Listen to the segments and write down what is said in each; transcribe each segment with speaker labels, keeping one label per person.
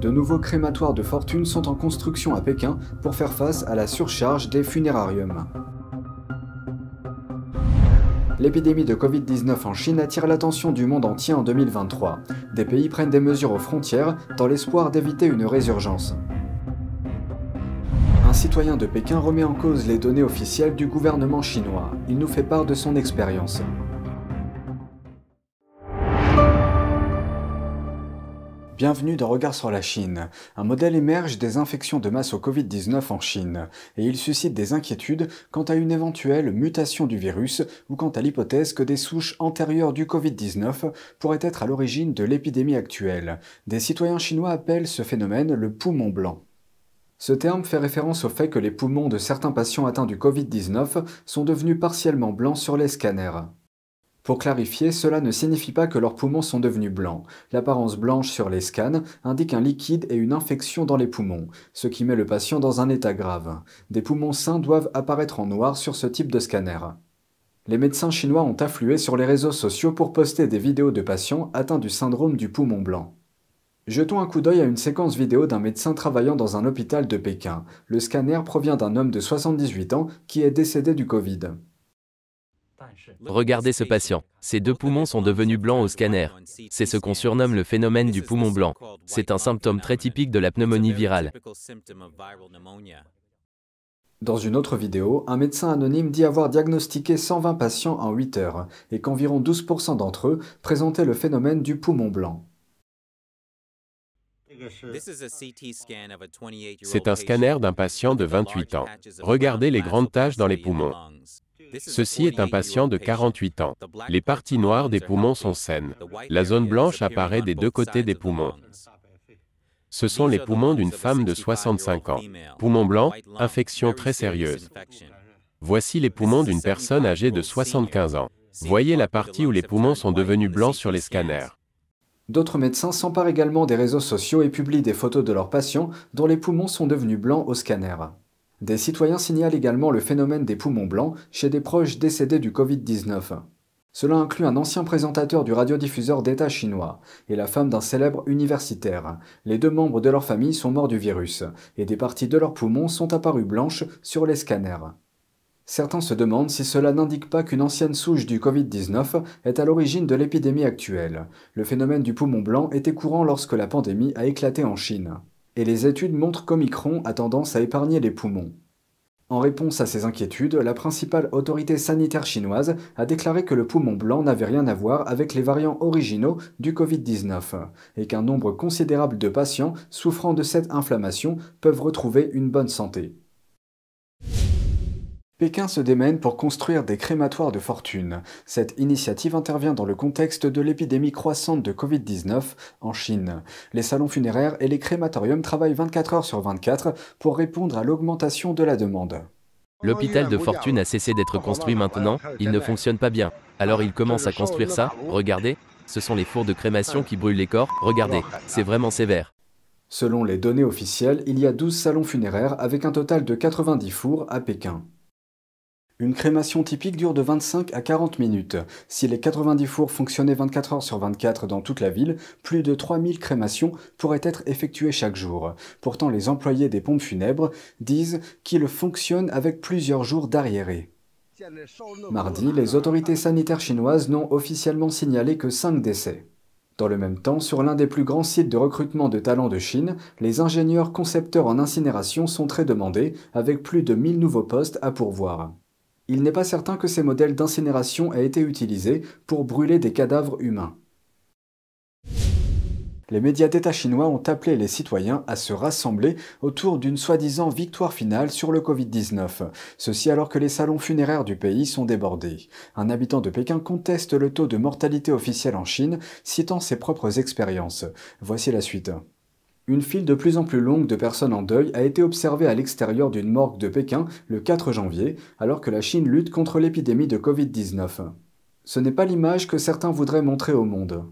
Speaker 1: de nouveaux crématoires de fortune sont en construction à Pékin pour faire face à la surcharge des funérariums. L'épidémie de Covid-19 en Chine attire l'attention du monde entier en 2023. Des pays prennent des mesures aux frontières dans l'espoir d'éviter une résurgence. Un citoyen de Pékin remet en cause les données officielles du gouvernement chinois. Il nous fait part de son expérience. Bienvenue dans Regard sur la Chine. Un modèle émerge des infections de masse au Covid-19 en Chine, et il suscite des inquiétudes quant à une éventuelle mutation du virus ou quant à l'hypothèse que des souches antérieures du Covid-19 pourraient être à l'origine de l'épidémie actuelle. Des citoyens chinois appellent ce phénomène le poumon blanc. Ce terme fait référence au fait que les poumons de certains patients atteints du Covid-19 sont devenus partiellement blancs sur les scanners. Pour clarifier, cela ne signifie pas que leurs poumons sont devenus blancs. L'apparence blanche sur les scans indique un liquide et une infection dans les poumons, ce qui met le patient dans un état grave. Des poumons sains doivent apparaître en noir sur ce type de scanner. Les médecins chinois ont afflué sur les réseaux sociaux pour poster des vidéos de patients atteints du syndrome du poumon blanc. Jetons un coup d'œil à une séquence vidéo d'un médecin travaillant dans un hôpital de Pékin. Le scanner provient d'un homme de 78 ans qui est décédé du Covid.
Speaker 2: Regardez ce patient. Ses deux poumons sont devenus blancs au scanner. C'est ce qu'on surnomme le phénomène du poumon blanc. C'est un
Speaker 1: symptôme très typique de la pneumonie virale. Dans une autre vidéo, un médecin anonyme dit avoir diagnostiqué 120 patients en 8 heures et qu'environ 12% d'entre eux présentaient le phénomène du poumon blanc. C'est un scanner d'un patient de 28 ans. Regardez
Speaker 2: les grandes taches dans les poumons. Ceci est un patient de 48 ans. Les parties noires des poumons sont saines. La zone blanche apparaît des deux côtés des poumons. Ce sont les poumons d'une femme de 65 ans. Poumons blancs, infection très sérieuse. Voici les poumons d'une personne âgée de 75 ans. Voyez la partie où les poumons sont devenus blancs sur les scanners.
Speaker 1: D'autres médecins s'emparent également des réseaux sociaux et publient des photos de leurs patients dont les poumons sont devenus blancs au scanner. Des citoyens signalent également le phénomène des poumons blancs chez des proches décédés du Covid-19. Cela inclut un ancien présentateur du radiodiffuseur d'État chinois et la femme d'un célèbre universitaire. Les deux membres de leur famille sont morts du virus et des parties de leurs poumons sont apparues blanches sur les scanners. Certains se demandent si cela n'indique pas qu'une ancienne souche du Covid-19 est à l'origine de l'épidémie actuelle. Le phénomène du poumon blanc était courant lorsque la pandémie a éclaté en Chine et les études montrent qu'Omicron a tendance à épargner les poumons. En réponse à ces inquiétudes, la principale autorité sanitaire chinoise a déclaré que le poumon blanc n'avait rien à voir avec les variants originaux du Covid-19 et qu'un nombre considérable de patients souffrant de cette inflammation peuvent retrouver une bonne santé. Pékin se démène pour construire des crématoires de fortune. Cette initiative intervient dans le contexte de l'épidémie croissante de Covid-19 en Chine. Les salons funéraires et les crématoriums travaillent 24 heures sur 24 pour répondre à l'augmentation de la demande.
Speaker 2: L'hôpital de fortune a cessé d'être construit maintenant, il ne fonctionne pas bien. Alors ils commencent à construire ça, regardez, ce sont les fours de crémation qui brûlent les corps, regardez, c'est vraiment sévère.
Speaker 1: Selon les données officielles, il y a 12 salons funéraires avec un total de 90 fours à Pékin. Une crémation typique dure de 25 à 40 minutes. Si les 90 fours fonctionnaient 24 heures sur 24 dans toute la ville, plus de 3000 crémations pourraient être effectuées chaque jour. Pourtant, les employés des pompes funèbres disent qu'ils fonctionnent avec plusieurs jours d'arriéré. Mardi, les autorités sanitaires chinoises n'ont officiellement signalé que 5 décès. Dans le même temps, sur l'un des plus grands sites de recrutement de talents de Chine, les ingénieurs concepteurs en incinération sont très demandés, avec plus de 1000 nouveaux postes à pourvoir il n'est pas certain que ces modèles d'incinération aient été utilisés pour brûler des cadavres humains. Les médias d'État chinois ont appelé les citoyens à se rassembler autour d'une soi-disant victoire finale sur le Covid-19, ceci alors que les salons funéraires du pays sont débordés. Un habitant de Pékin conteste le taux de mortalité officiel en Chine, citant ses propres expériences. Voici la suite. Une file de plus en plus longue de personnes en deuil a été observée à l'extérieur d'une morgue de Pékin le 4 janvier, alors que la Chine lutte contre l'épidémie de Covid-19. Ce n'est pas l'image que certains voudraient montrer au monde.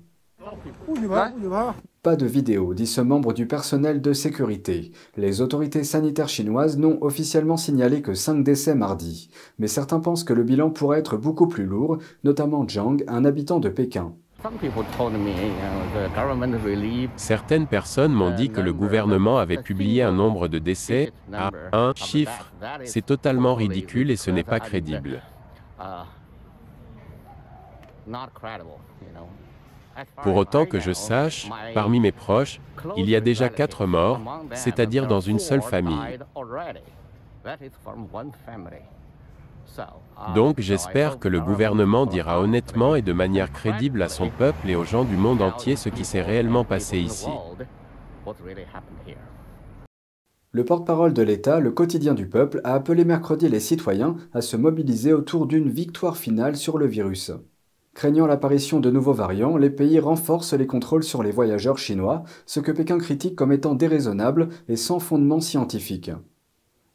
Speaker 1: Pas de vidéo, dit ce membre du personnel de sécurité. Les autorités sanitaires chinoises n'ont officiellement signalé que 5 décès mardi. Mais certains pensent que le bilan pourrait être beaucoup plus lourd, notamment Zhang, un habitant de Pékin.
Speaker 2: Certaines personnes m'ont dit que le gouvernement avait publié un nombre de décès à un chiffre. C'est totalement ridicule et ce n'est pas crédible.
Speaker 1: Pour autant que je sache, parmi mes proches, il y a déjà quatre morts, c'est-à-dire dans une seule famille.
Speaker 2: Donc j'espère que le gouvernement dira honnêtement et de manière crédible à son peuple et aux gens du monde entier ce qui s'est réellement passé ici.
Speaker 1: Le porte-parole de l'État, le quotidien du peuple, a appelé mercredi les citoyens à se mobiliser autour d'une victoire finale sur le virus. Craignant l'apparition de nouveaux variants, les pays renforcent les contrôles sur les voyageurs chinois, ce que Pékin critique comme étant déraisonnable et sans fondement scientifique.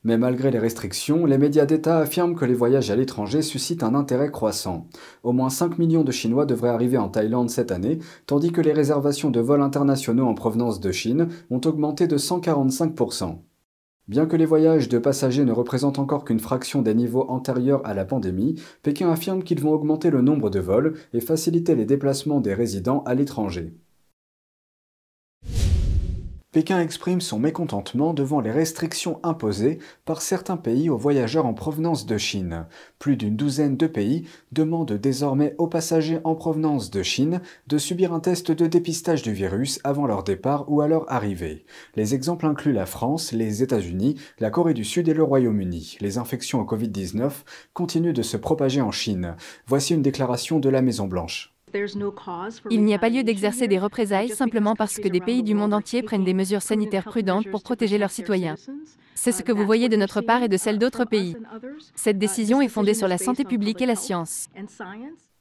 Speaker 1: Mais malgré les restrictions, les médias d'État affirment que les voyages à l'étranger suscitent un intérêt croissant. Au moins 5 millions de Chinois devraient arriver en Thaïlande cette année, tandis que les réservations de vols internationaux en provenance de Chine ont augmenté de 145%. Bien que les voyages de passagers ne représentent encore qu'une fraction des niveaux antérieurs à la pandémie, Pékin affirme qu'ils vont augmenter le nombre de vols et faciliter les déplacements des résidents à l'étranger. Pékin exprime son mécontentement devant les restrictions imposées par certains pays aux voyageurs en provenance de Chine. Plus d'une douzaine de pays demandent désormais aux passagers en provenance de Chine de subir un test de dépistage du virus avant leur départ ou à leur arrivée. Les exemples incluent la France, les États-Unis, la Corée du Sud et le Royaume-Uni. Les infections au Covid-19 continuent de se propager en Chine. Voici une déclaration de la Maison-Blanche.
Speaker 2: Il n'y a pas lieu d'exercer des représailles simplement parce que des pays du monde entier prennent des mesures sanitaires prudentes pour protéger leurs citoyens. C'est ce uh, que vous voyez de notre part et de celle d'autres pays. Cette uh, décision est fondée sur la santé publique et la science.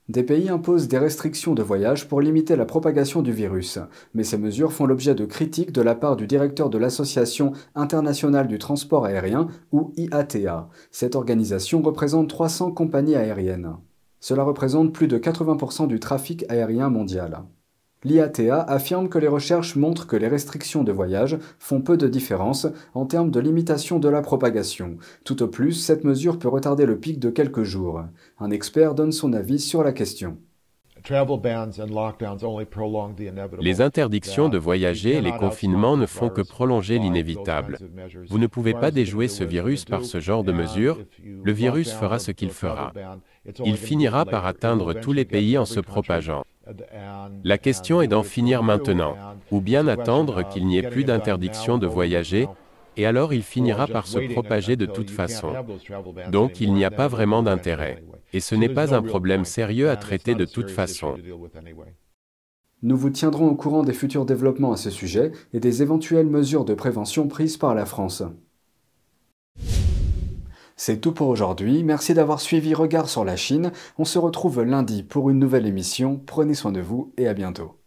Speaker 1: Des pays imposent des restrictions de voyage pour limiter la propagation du virus, mais ces mesures font l'objet de critiques de la part du directeur de l'Association internationale du transport aérien, ou IATA. Cette organisation représente 300 compagnies aériennes. Cela représente plus de 80% du trafic aérien mondial. L'IATA affirme que les recherches montrent que les restrictions de voyage font peu de différence en termes de limitation de la propagation. Tout au plus, cette mesure peut retarder le pic de quelques jours. Un expert donne son avis sur la question. Les
Speaker 2: interdictions de voyager et les confinements ne font que prolonger l'inévitable. Vous ne pouvez pas déjouer ce virus par ce genre de mesures. Le virus fera ce qu'il fera. Il finira par atteindre tous les pays en se propageant. La question est d'en finir maintenant, ou bien attendre qu'il n'y ait plus d'interdiction de voyager et alors il finira par se propager de toute façon. Donc il n'y a pas vraiment d'intérêt. Et ce n'est pas un problème sérieux à traiter de toute façon.
Speaker 1: Nous vous tiendrons au courant des futurs développements à ce sujet et des éventuelles mesures de prévention prises par la France. C'est tout pour aujourd'hui, merci d'avoir suivi Regard sur la Chine, on se retrouve lundi pour une nouvelle émission, prenez soin de vous et à bientôt.